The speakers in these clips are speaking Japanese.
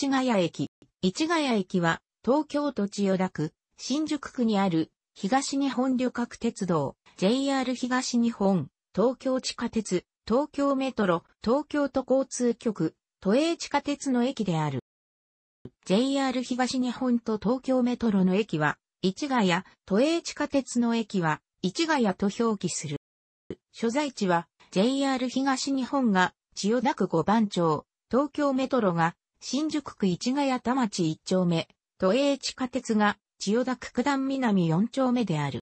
市ヶ谷駅。市ヶ谷駅は、東京都千代田区、新宿区にある、東日本旅客鉄道、JR 東日本、東京地下鉄、東京メトロ、東京都交通局、都営地下鉄の駅である。JR 東日本と東京メトロの駅は、市ヶ谷、都営地下鉄の駅は、市ヶ谷と表記する。所在地は、JR 東日本が、千代田区五番町、東京メトロが、新宿区市ヶ谷田町一丁目、都営地下鉄が千代田区九段南四丁目である。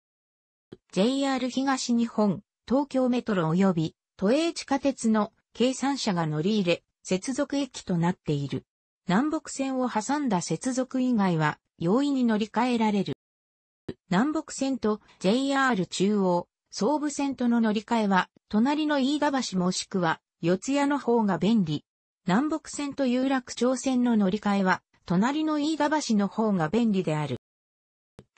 JR 東日本、東京メトロ及び都営地下鉄の計算車が乗り入れ、接続駅となっている。南北線を挟んだ接続以外は容易に乗り換えられる。南北線と JR 中央、総武線との乗り換えは、隣の飯田橋もしくは、四谷の方が便利。南北線と有楽町線の乗り換えは、隣の飯田橋の方が便利である。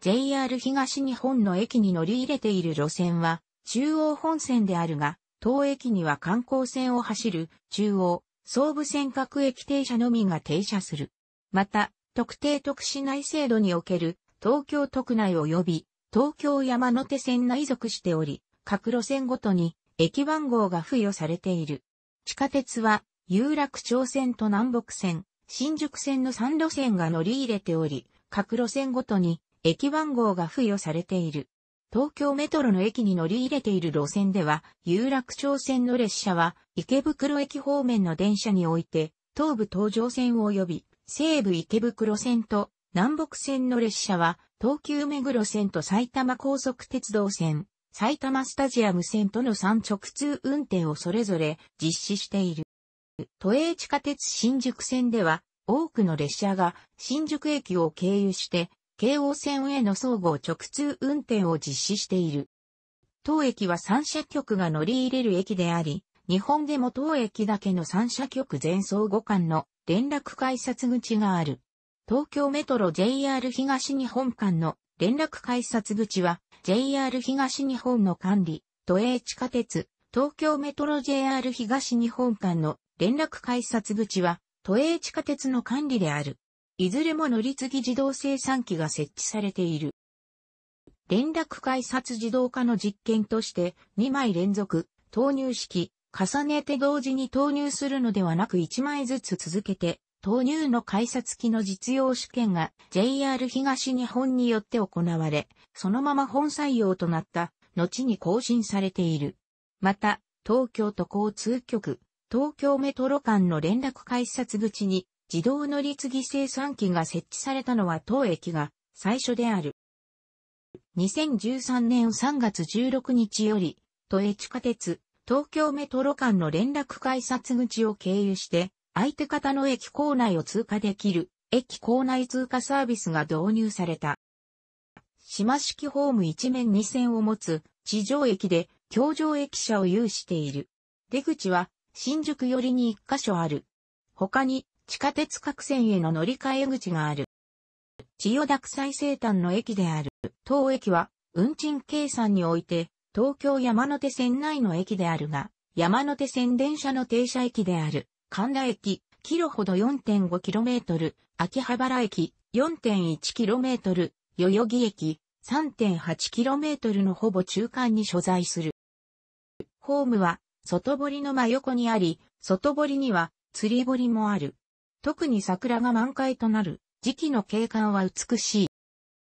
JR 東日本の駅に乗り入れている路線は、中央本線であるが、当駅には観光線を走る中央、総武線各駅停車のみが停車する。また、特定特市内制度における東京都区内及び東京山手線内属しており、各路線ごとに駅番号が付与されている。地下鉄は有楽町線と南北線、新宿線の3路線が乗り入れており、各路線ごとに駅番号が付与されている。東京メトロの駅に乗り入れている路線では、有楽町線の列車は池袋駅方面の電車において、東武東上線及び西武池袋線と南北線の列車は東急目黒線と埼玉高速鉄道線、埼玉スタジアム線との3直通運転をそれぞれ実施している。都営地下鉄新宿線では、多くの列車が新宿駅を経由して、京王線への総合直通運転を実施している。当駅は三社局が乗り入れる駅であり、日本でも当駅だけの三社局全総5間の連絡改札口がある。東京メトロ JR 東日本間の連絡改札口は JR 東日本の管理、都営地下鉄、東京メトロ JR 東日本間の連絡改札口は、都営地下鉄の管理である。いずれも乗り継ぎ自動生産機が設置されている。連絡改札自動化の実験として2枚連続投入式重ねて同時に投入するのではなく1枚ずつ続けて投入の改札機の実用試験が JR 東日本によって行われ、そのまま本採用となった後に更新されている。また、東京都交通局東京メトロ間の連絡改札口に自動乗り継ぎ生産機が設置されたのは当駅が最初である。2013年3月16日より、都営地下鉄、東京メトロ間の連絡改札口を経由して、相手方の駅構内を通過できる、駅構内通過サービスが導入された。島式ホーム一面二線を持つ、地上駅で、京上駅舎を有している。出口は、新宿寄りに一箇所ある。他に、地下鉄各線への乗り換え口がある。千代田区最西端の駅である、当駅は、運賃計算において、東京山手線内の駅であるが、山手線電車の停車駅である、神田駅、キロほど 4.5km、秋葉原駅、4.1km、代々木駅、3.8km のほぼ中間に所在する。ホームは、外堀の真横にあり、外堀には釣り堀もある。特に桜が満開となる時期の景観は美し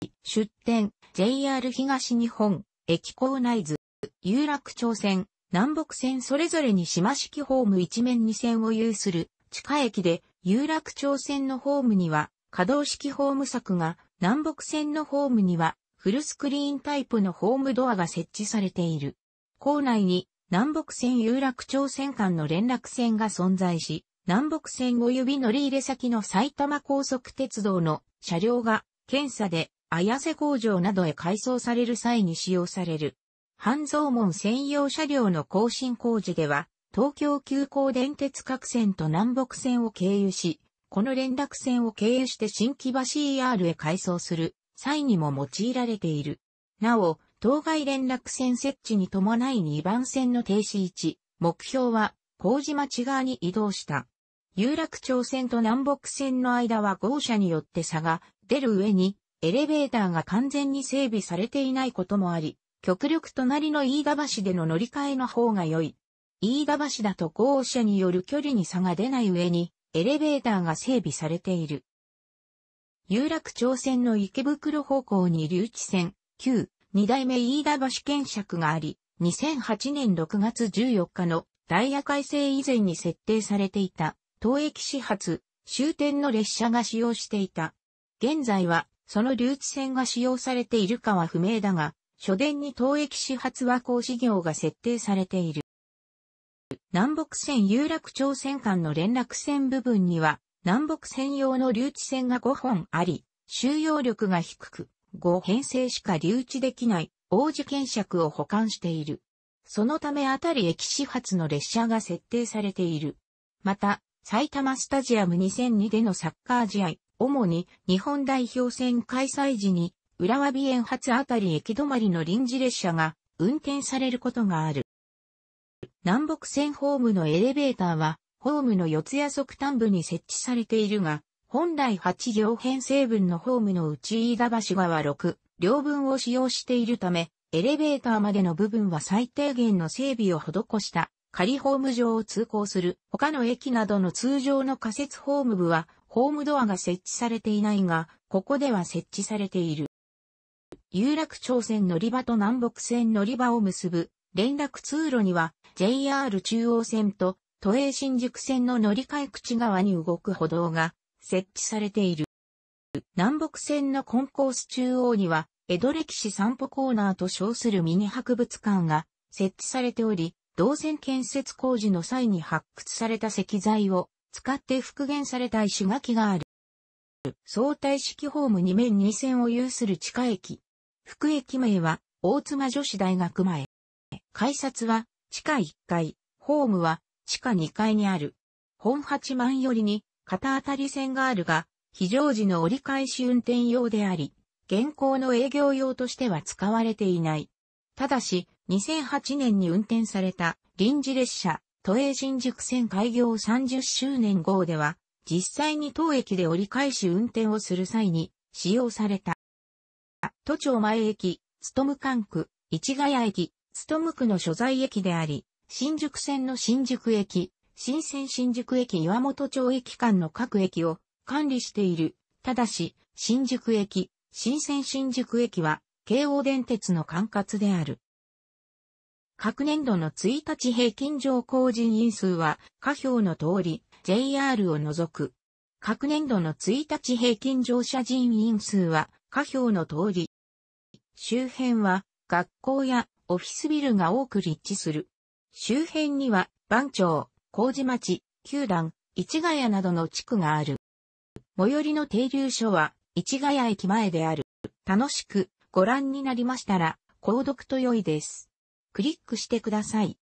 い。出店、JR 東日本、駅構内図、有楽町線、南北線それぞれに島式ホーム一面二線を有する地下駅で、有楽町線のホームには可動式ホーム柵が、南北線のホームにはフルスクリーンタイプのホームドアが設置されている。構内に南北線有楽町線間の連絡線が存在し、南北線及び乗り入れ先の埼玉高速鉄道の車両が検査で綾瀬工場などへ改装される際に使用される。半蔵門専用車両の更新工事では、東京急行電鉄各線と南北線を経由し、この連絡線を経由して新木場 CR へ改装する際にも用いられている。なお、当該連絡線設置に伴い2番線の停止位置、目標は、麹町側に移動した。有楽町線と南北線の間は号車によって差が出る上に、エレベーターが完全に整備されていないこともあり、極力隣の飯田橋での乗り換えの方が良い。飯田橋だと号車による距離に差が出ない上に、エレベーターが整備されている。有楽町線の池袋方向に留置線、旧二代目飯田橋検釈があり、2008年6月14日のダイヤ改正以前に設定されていた、東駅始発、終点の列車が使用していた。現在は、その留置線が使用されているかは不明だが、初電に東駅始発は行事業が設定されている。南北線有楽町線間の連絡線部分には、南北線用の留置線が5本あり、収容力が低く、5編成しか留置できない王子検尺を保管している。そのためあたり駅始発の列車が設定されている。また、埼玉スタジアム2002でのサッカー試合、主に日本代表戦開催時に、浦和美園発あたり駅止まりの臨時列車が運転されることがある。南北線ホームのエレベーターは、ホームの四谷側端部に設置されているが、本来8両編成分のホームのうち飯田橋側6両分を使用しているため、エレベーターまでの部分は最低限の整備を施した仮ホーム上を通行する他の駅などの通常の仮設ホーム部はホームドアが設置されていないが、ここでは設置されている。有楽町線乗り場と南北線乗り場を結ぶ連絡通路には JR 中央線と都営新宿線の乗り換え口側に動く歩道が設置されている。南北線のコンコース中央には、江戸歴史散歩コーナーと称するミニ博物館が設置されており、同線建設工事の際に発掘された石材を使って復元された石垣がある。相対式ホーム2面2線を有する地下駅。福駅名は大妻女子大学前。改札は地下1階、ホームは地下2階にある。本八万寄りに片当たり線があるが、非常時の折り返し運転用であり、現行の営業用としては使われていない。ただし、2008年に運転された臨時列車、都営新宿線開業30周年号では、実際に当駅で折り返し運転をする際に使用された。都庁前駅、ストム管区、市ヶ谷駅、ストム区の所在駅であり、新宿線の新宿駅、新鮮新宿駅岩本町駅間の各駅を管理している。ただし、新宿駅、新鮮新宿駅は、京王電鉄の管轄である。各年度の1日平均乗降人員数は、下表の通り、JR を除く。各年度の1日平均乗車人員数は、下表の通り。周辺は、学校やオフィスビルが多く立地する。周辺には、番町、麹町、九段、市ヶ谷などの地区がある。最寄りの停留所は、市ヶ谷駅前である。楽しくご覧になりましたら、購読と良いです。クリックしてください。